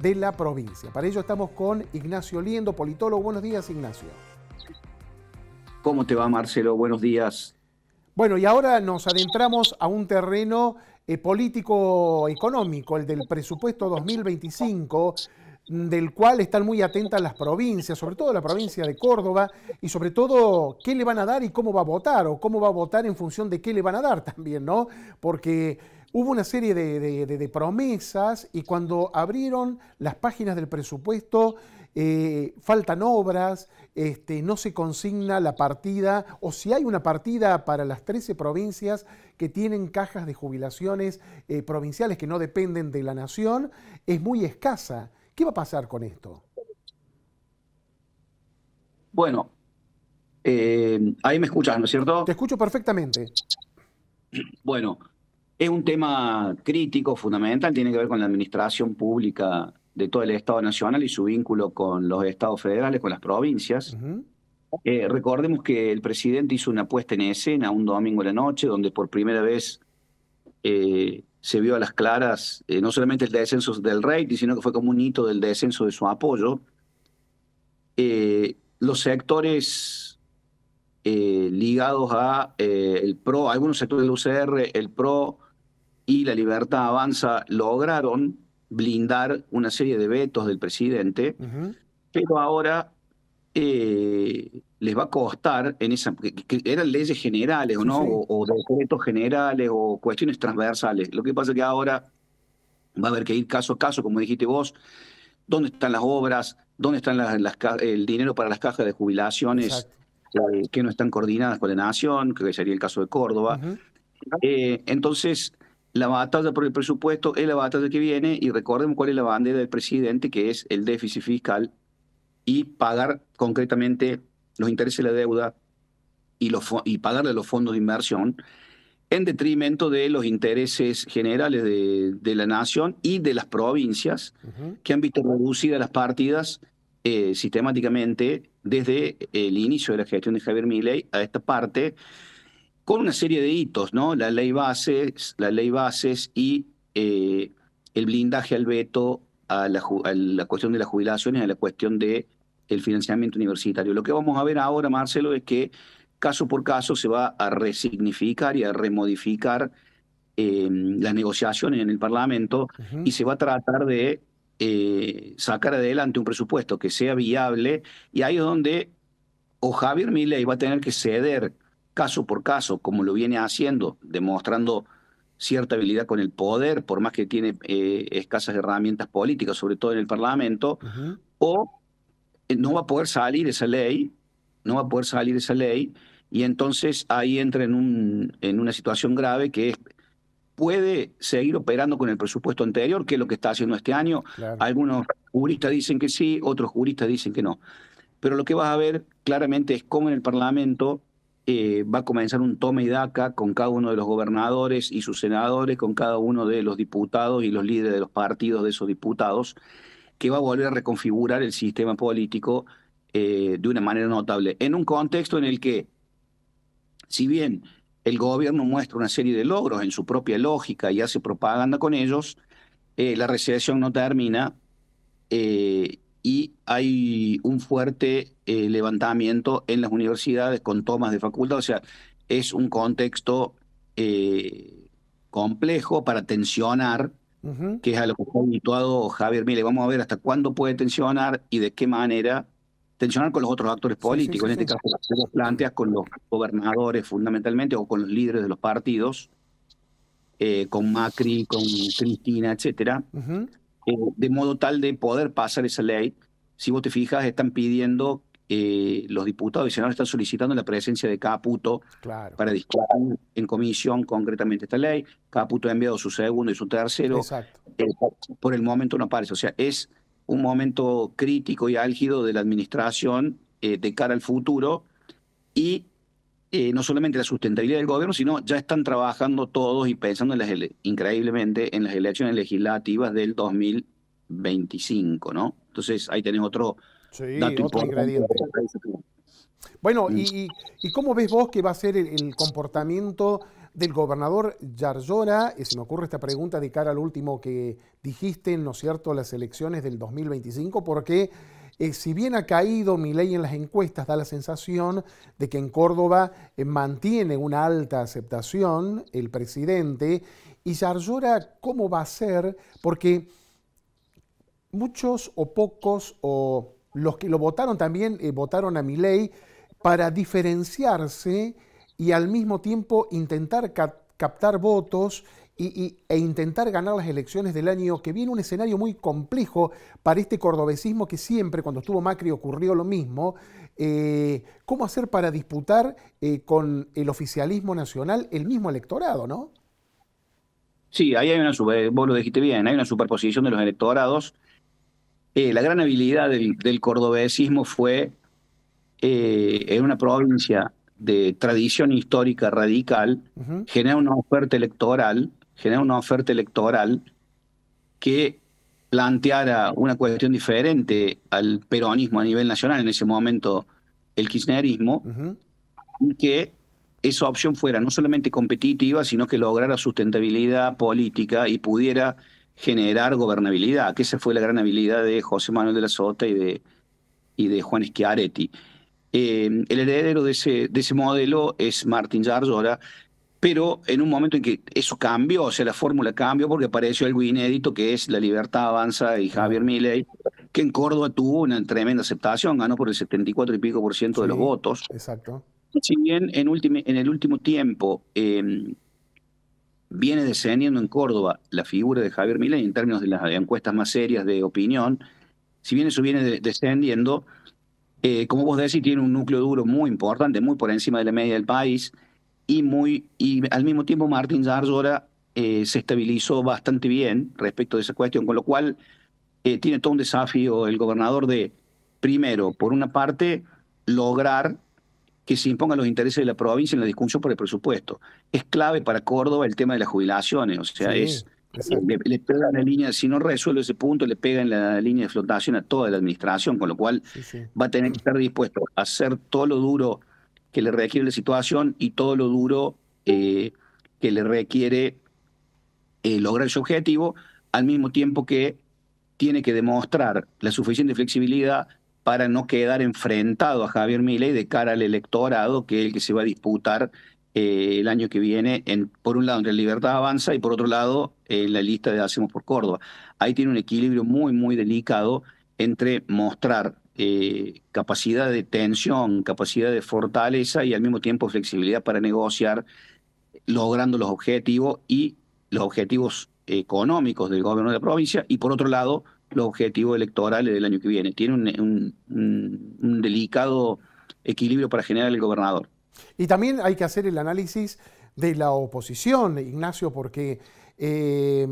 de la provincia. Para ello estamos con Ignacio Liendo, politólogo. Buenos días, Ignacio. ¿Cómo te va, Marcelo? Buenos días. Bueno, y ahora nos adentramos a un terreno eh, político-económico, el del presupuesto 2025, del cual están muy atentas las provincias, sobre todo la provincia de Córdoba, y sobre todo qué le van a dar y cómo va a votar, o cómo va a votar en función de qué le van a dar también, ¿no? Porque hubo una serie de, promesas y cuando abrieron las páginas del presupuesto, eh, faltan obras, este, no se consigna la partida, o si hay una partida para las 13 provincias que tienen cajas de jubilaciones eh, provinciales que no dependen de la nación, es muy escasa. ¿Qué va a pasar con esto? Bueno, eh, ahí me escuchas, ¿no es cierto? Te escucho perfectamente. Bueno, es un tema crítico, fundamental, tiene que ver con la administración pública de todo el Estado Nacional y su vínculo con los estados federales, con las provincias. Eh, recordemos que el presidente hizo una puesta en escena un domingo en la noche, donde por primera vez eh, se vio a las claras eh, no solamente el descenso del rey sino que fue como un hito del descenso de su apoyo. los sectores ligados a el PRO, algunos sectores del UCR, el PRO, y la libertad avanza lograron blindar una serie de vetos del presidente, pero ahora eh, les va a costar en esa, que eran leyes generales o no, O, decretos generales o cuestiones transversales. Lo que pasa es que ahora va a haber que ir caso a caso, como dijiste vos, dónde están las obras, dónde están el dinero para las cajas de jubilaciones eh, que no están coordinadas con la nación, que sería el caso de Córdoba. Eh, entonces, la batalla por el presupuesto es la batalla que viene y recordemos cuál es la bandera del presidente, que es el déficit fiscal y pagar concretamente los intereses de la deuda y, los, y pagarle los fondos de inversión en detrimento de los intereses generales de, la nación y de las provincias que han visto reducidas las partidas eh, sistemáticamente desde el inicio de la gestión de Javier Milei a esta parte con una serie de hitos, ¿no? La ley bases, la ley bases y eh, el blindaje al veto a la, cuestión de las jubilaciones, a la cuestión del financiamiento universitario. Lo que vamos a ver ahora, Marcelo, es que caso por caso se va a resignificar y a remodificar em, las negociaciones en el Parlamento y se va a tratar de eh, sacar adelante un presupuesto que sea viable y ahí es donde o Javier Milei va a tener que ceder caso por caso, como lo viene haciendo, demostrando cierta habilidad con el poder, por más que tiene eh, escasas herramientas políticas, sobre todo en el Parlamento, o eh, no va a poder salir esa ley, no va a poder salir esa ley, y entonces ahí entra en, una situación grave que es, puede seguir operando con el presupuesto anterior, que es lo que está haciendo este año. Algunos juristas dicen que sí, otros juristas dicen que no. Pero lo que vas a ver claramente es cómo en el Parlamento eh, va a comenzar un tome y daca con cada uno de los gobernadores y sus senadores, con cada uno de los diputados y los líderes de los partidos de esos diputados, que va a volver a reconfigurar el sistema político eh, de una manera notable, en un contexto en el que, si bien el gobierno muestra una serie de logros en su propia lógica y hace propaganda con ellos, eh, la recesión no termina y hay un fuerte eh, levantamiento en las universidades con tomas de facultad. O sea, es un contexto eh, complejo para tensionar, que es a lo que está habituado Javier Mille. Vamos a ver hasta cuándo puede tensionar y de qué manera tensionar con los otros actores políticos, en este caso planteas con los gobernadores fundamentalmente o con los líderes de los partidos, eh, con Macri, con Cristina, etcétera de modo tal de poder pasar esa ley. Si vos te fijas, están pidiendo, eh, los diputados y senadores están solicitando la presencia de Caputo puto para discutir en comisión concretamente esta ley. Caputo ha enviado su segundo y su tercero. por el momento no aparece. O sea, es un momento crítico y álgido de la administración eh, de cara al futuro y eh, no solamente la sustentabilidad del gobierno, sino ya están trabajando todos y pensando en las increíblemente en las elecciones legislativas del 2025, ¿no? Entonces ahí tenés otro dato ingrediente. Bueno, y, cómo ves vos que va a ser el, comportamiento del gobernador Yarlora? y eh, se me ocurre esta pregunta de cara al último que dijiste, ¿no es cierto?, las elecciones del 2025, porque eh, si bien ha caído mi ley en las encuestas, da la sensación de que en Córdoba eh, mantiene una alta aceptación el presidente. Y Yarlora, ¿cómo va a ser? Porque muchos o pocos o los que lo votaron también eh, votaron a mi ley para diferenciarse y al mismo tiempo intentar captar votos e intentar ganar las elecciones del año que viene, un escenario muy complejo para este cordobesismo que siempre, cuando estuvo Macri, ocurrió lo mismo. Eh, ¿Cómo hacer para disputar eh, con el oficialismo nacional el mismo electorado, no? Sí, ahí hay una, lo hay una superposición de los electorados. Eh, la gran habilidad del, cordobesismo fue en una provincia de tradición histórica radical, generar una oferta electoral generar una oferta electoral que planteara una cuestión diferente al peronismo a nivel nacional, en ese momento el kirchnerismo, que esa opción fuera no solamente competitiva, sino que lograra sustentabilidad política y pudiera generar gobernabilidad, que esa fue la gran habilidad de José Manuel de la Sota y de, Juan Schiaretti. Eh, el heredero de ese, modelo es Martín Yarzora, pero en un momento en que eso cambió, o sea, la fórmula cambió porque apareció algo inédito que es La Libertad Avanza y Javier Milei, que en Córdoba tuvo una tremenda aceptación, ganó por el 74 y pico por ciento de los votos. Exacto. Si bien en, en el último tiempo em, viene descendiendo en Córdoba la figura de Javier Milei en términos de las encuestas más serias de opinión, si bien eso viene descendiendo, eh, como vos decís, tiene un núcleo duro muy importante, muy por encima de la media del país y, muy, y al mismo tiempo Martín Zarzora eh, se estabilizó bastante bien respecto de esa cuestión, con lo cual eh, tiene todo un desafío el gobernador de, primero, por una parte, lograr que se impongan los intereses de la provincia en la discusión por el presupuesto. Es clave para Córdoba el tema de las jubilaciones, o sea, es... Le, pega en la línea, si no resuelve ese punto, le pega en la línea de flotación a toda la administración, con lo cual va a tener que estar dispuesto a hacer todo lo duro que le requiere la situación y todo lo duro eh, que le requiere eh, lograr su objetivo, al mismo tiempo que tiene que demostrar la suficiente flexibilidad para no quedar enfrentado a Javier Milei de cara al electorado, que es el que se va a disputar eh, el año que viene, en, por un lado entre Libertad Avanza y por otro lado en la lista de Hacemos por Córdoba. Ahí tiene un equilibrio muy, muy delicado entre mostrar eh, capacidad de tensión, capacidad de fortaleza y al mismo tiempo flexibilidad para negociar, logrando los objetivos y los objetivos económicos del gobierno de la provincia y por otro lado los objetivos electorales del año que viene. Tiene un, delicado equilibrio para generar el gobernador. Y también hay que hacer el análisis de la oposición, Ignacio, porque eh,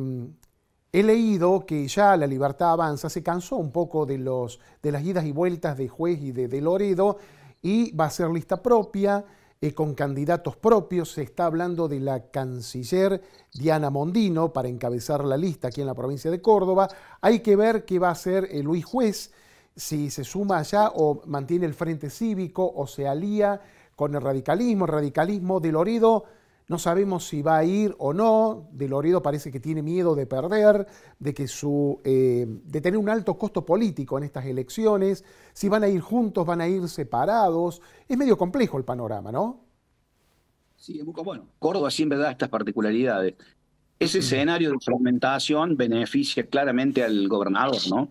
He leído que ya la libertad avanza, se cansó un poco de, los, de las idas y vueltas de juez y de, Loredo y va a ser lista propia, eh, con candidatos propios. Se está hablando de la canciller Diana Mondino para encabezar la lista aquí en la provincia de Córdoba. Hay que ver qué va a hacer eh, Luis Juez, si se suma allá o mantiene el Frente Cívico o se alía con el radicalismo. El radicalismo de Loredo no sabemos si va a ir o no, de Loredo parece que tiene miedo de perder, de, que su, eh, de tener un alto costo político en estas elecciones, si van a ir juntos, van a ir separados, es medio complejo el panorama, ¿no? Sí, es muy bueno. Córdoba siempre da estas particularidades. Ese mm. escenario de fragmentación beneficia claramente al gobernador, ¿no?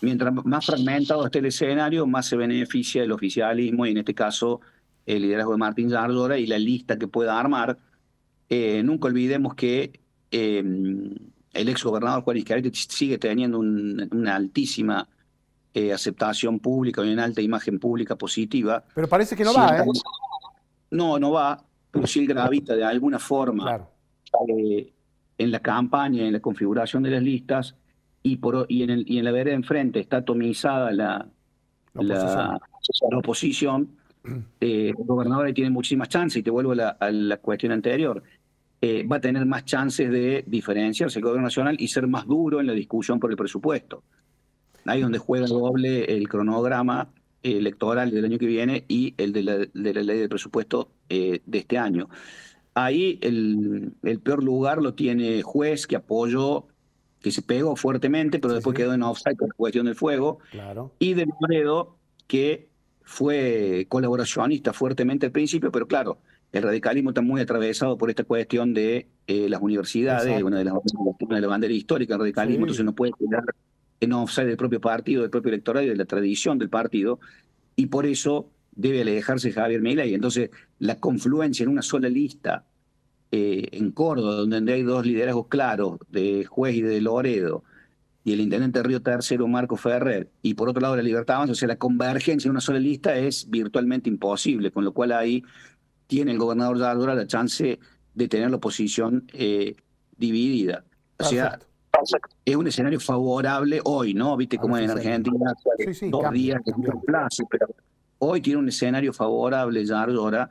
Mientras más fragmentado esté el escenario, más se beneficia el oficialismo y en este caso el liderazgo de Martín Yardora y la lista que pueda armar. Eh, nunca olvidemos que el em, el exgobernador Juan Iscarete sigue teniendo una altísima eh, aceptación pública y una alta imagen pública positiva. Pero parece que no va, ¿eh? No, no va, pero sí gravita de alguna forma en la campaña, en la configuración de las listas y, por, y, en, y en la vereda enfrente está atomizada la, la oposición eh, gobernador ahí tiene muchísimas chances, y te vuelvo a la, cuestión anterior, eh, va a tener más chances de diferenciarse el gobierno nacional y ser más duro en la discusión por el presupuesto. Ahí donde juega doble el cronograma electoral del año que viene y el de la, ley de presupuesto eh, de este año. Ahí el, peor lugar lo tiene juez que apoyó, que se pegó fuertemente, pero después quedó en offside por cuestión del fuego. Y de Moredo, que fue colaboracionista fuertemente al principio, pero claro, el radicalismo está muy atravesado por esta cuestión de eh, las universidades, una de las banderas históricas del radicalismo, entonces no puede quedar en offside del propio partido, del propio electorado y de la tradición del partido, y por eso debe alejarse Javier Milei. Entonces, la confluencia en una sola lista eh, en Córdoba, donde hay dos liderazgos claros, de Juez y de Loredo, y el intendente Río Tercero, Marco Ferrer, y por otro lado la Libertad Avanza, o sea, la convergencia en una sola lista es virtualmente imposible, con lo cual ahí tiene el gobernador Yardora la chance de tener la oposición eh, dividida. O sea, es un escenario favorable hoy, ¿no? Viste cómo en Argentina, dos días de plazo, pero hoy tiene un escenario favorable Yardora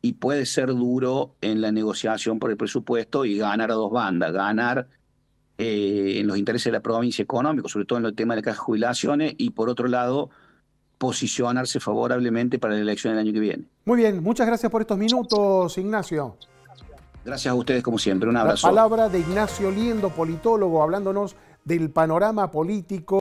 y puede ser duro en la negociación por el presupuesto y ganar a dos bandas, ganar eh, en los intereses de la provincia económica, sobre todo en el tema de las jubilaciones, y por otro lado, posicionarse favorablemente para la elección del año que viene. Muy bien, muchas gracias por estos minutos, Ignacio. Gracias a ustedes como siempre, un abrazo. palabra de Ignacio Liendo, politólogo, hablándonos del panorama político.